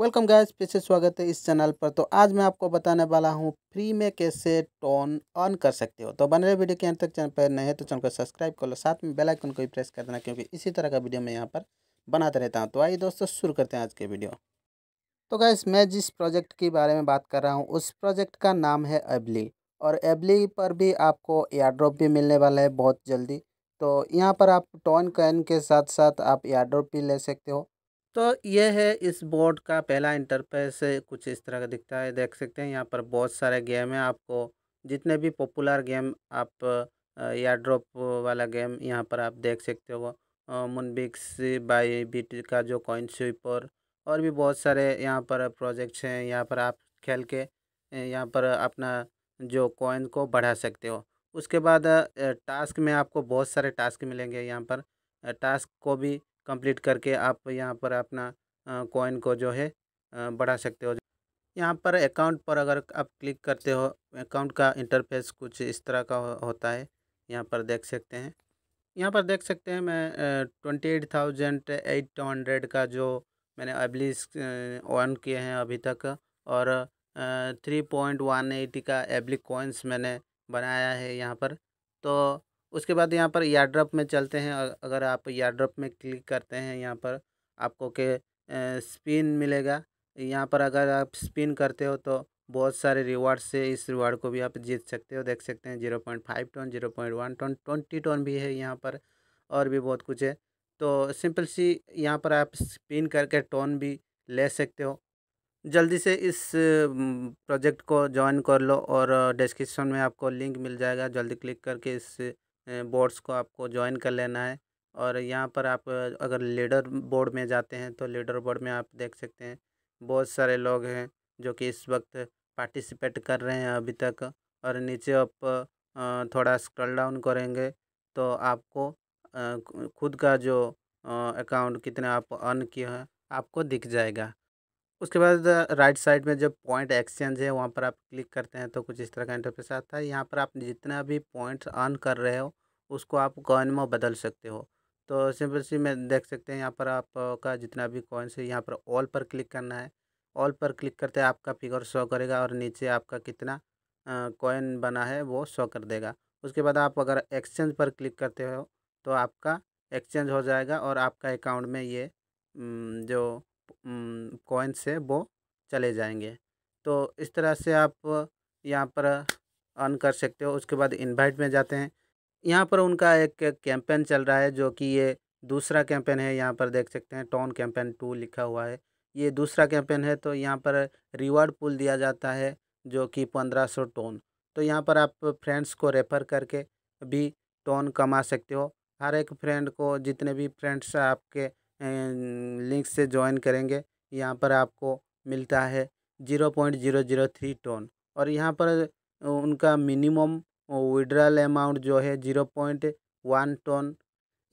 welcome guys फिर से स्वागत है इस चैनल पर तो आज मैं आपको बताने वाला हूँ फ्री में कैसे टोन ऑन कर सकते हो तो बने रहे वीडियो के अंत तक चैनल पर नए हैं तो चैनल को सब्सक्राइब कर लो साथ में बेल आइकन को भी प्रेस कर देना क्योंकि इसी तरह का वीडियो मैं यहाँ पर बनाते रहता हूँ तो आइए दोस्तों शुरू करते हैं आज के वीडियो तो गैस मैं जिस प्रोजेक्ट के बारे में बात कर रहा हूँ उस प्रोजेक्ट का नाम है एबली और एबली पर भी आपको एयरड्रॉप भी मिलने वाला है बहुत जल्दी तो यहाँ पर आप टोन कैन के साथ साथ आप एयरड्रॉप भी ले सकते हो तो ये है इस बोर्ड का पहला इंटरफेस कुछ इस तरह का दिखता है देख सकते हैं यहाँ पर बहुत सारे गेम हैं आपको जितने भी पॉपुलर गेम आप या ड्रॉप वाला गेम यहाँ पर आप देख सकते हो मुनबिक्स बाई बीट का जो कॉइन स्वीपर और भी बहुत सारे यहाँ पर प्रोजेक्ट्स हैं यहाँ पर आप खेल के यहाँ पर अपना जो कॉइन को बढ़ा सकते हो उसके बाद टास्क में आपको बहुत सारे टास्क मिलेंगे यहाँ पर टास्क को भी कंप्लीट करके आप यहाँ पर अपना कॉइन को जो है बढ़ा सकते हो यहाँ पर अकाउंट पर अगर आप क्लिक करते हो अकाउंट का इंटरफेस कुछ इस तरह का होता है यहाँ पर देख सकते हैं यहाँ पर देख सकते हैं मैं twenty eight thousand eight hundred का जो मैंने एबलिस ऑन किए हैं अभी तक और थ्री पॉइंट वन एटी का एबलिक कॉइन्स मैंने बनाया है यहाँ पर तो उसके बाद यहाँ पर याड्रप में चलते हैं अगर आप याड्रप में क्लिक करते हैं यहाँ पर आपको के स्पिन मिलेगा यहाँ पर अगर आप स्पिन करते हो तो बहुत सारे रिवार्ड से इस रिवार्ड को भी आप जीत सकते हो देख सकते हैं zero point five ton zero point one ton twenty ton भी है यहाँ पर और भी बहुत कुछ है तो सिंपल सी यहाँ पर आप स्पिन करके टोन भी ले सकते हो जल्दी से इस प्रोजेक्ट को ज्वाइन कर लो और डिस्क्रिप्शन में आपको लिंक मिल जाएगा जल्दी क्लिक करके इस बोर्ड्स को आपको ज्वाइन कर लेना है और यहाँ पर आप अगर लीडर बोर्ड में जाते हैं तो लीडर बोर्ड में आप देख सकते हैं बहुत सारे लोग हैं जो कि इस वक्त पार्टिसिपेट कर रहे हैं अभी तक और नीचे आप थोड़ा स्क्रॉल डाउन करेंगे तो आपको खुद का जो अकाउंट कितने आप अर्न किए हैं आपको दिख जाएगा उसके बाद राइट साइड में जो पॉइंट एक्सचेंज है वहाँ पर आप क्लिक करते हैं तो कुछ इस तरह का इंटरफेस आता है यहाँ पर आप जितना भी पॉइंट्स अर्न कर रहे हो उसको आप कॉइन में बदल सकते हो तो सिंपल सी में देख सकते हैं यहाँ पर आपका जितना भी कॉइन्स है यहाँ पर ऑल पर क्लिक करना है ऑल पर क्लिक करते हैं आपका फिगर शो करेगा और नीचे आपका कितना कॉइन बना है वो शो कर देगा उसके बाद आप अगर एक्सचेंज पर क्लिक करते हो तो आपका एक्सचेंज हो जाएगा और आपका अकाउंट में ये जो कॉइन्स है वो चले जाएंगे तो इस तरह से आप यहाँ पर अर्न कर सकते हो उसके बाद इनवाइट में जाते हैं यहाँ पर उनका एक कैंपेन चल रहा है जो कि ये दूसरा कैंपेन है यहाँ पर देख सकते हैं टॉन कैंपेन टू लिखा हुआ है ये दूसरा कैंपेन है तो यहाँ पर रिवार्ड पुल दिया जाता है जो कि पंद्रह सौ टोन तो यहाँ पर आप फ्रेंड्स को रेफ़र करके भी टोन कमा सकते हो हर एक फ्रेंड को जितने भी फ्रेंड्स आपके लिंक से ज्वाइन करेंगे यहाँ पर आपको मिलता है zero point zero zero three ton और यहाँ पर उनका मिनिमम विड्रॉल अमाउंट जो है जीरो पॉइंट वन टन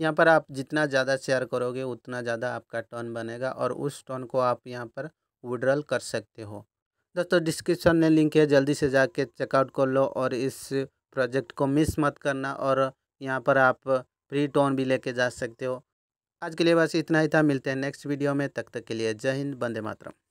यहाँ पर आप जितना ज़्यादा शेयर करोगे उतना ज़्यादा आपका टर्न बनेगा और उस टर्न को आप यहाँ पर विड्रॉल कर सकते हो दोस्तों डिस्क्रिप्शन में लिंक है जल्दी से जाके चेकआउट कर लो और इस प्रोजेक्ट को मिस मत करना और यहाँ पर आप फ्री टोन भी लेके जा सकते हो आज के लिए बस इतना ही था मिलते हैं नेक्स्ट वीडियो में तक तक के लिए जय हिंद बंदे मातरम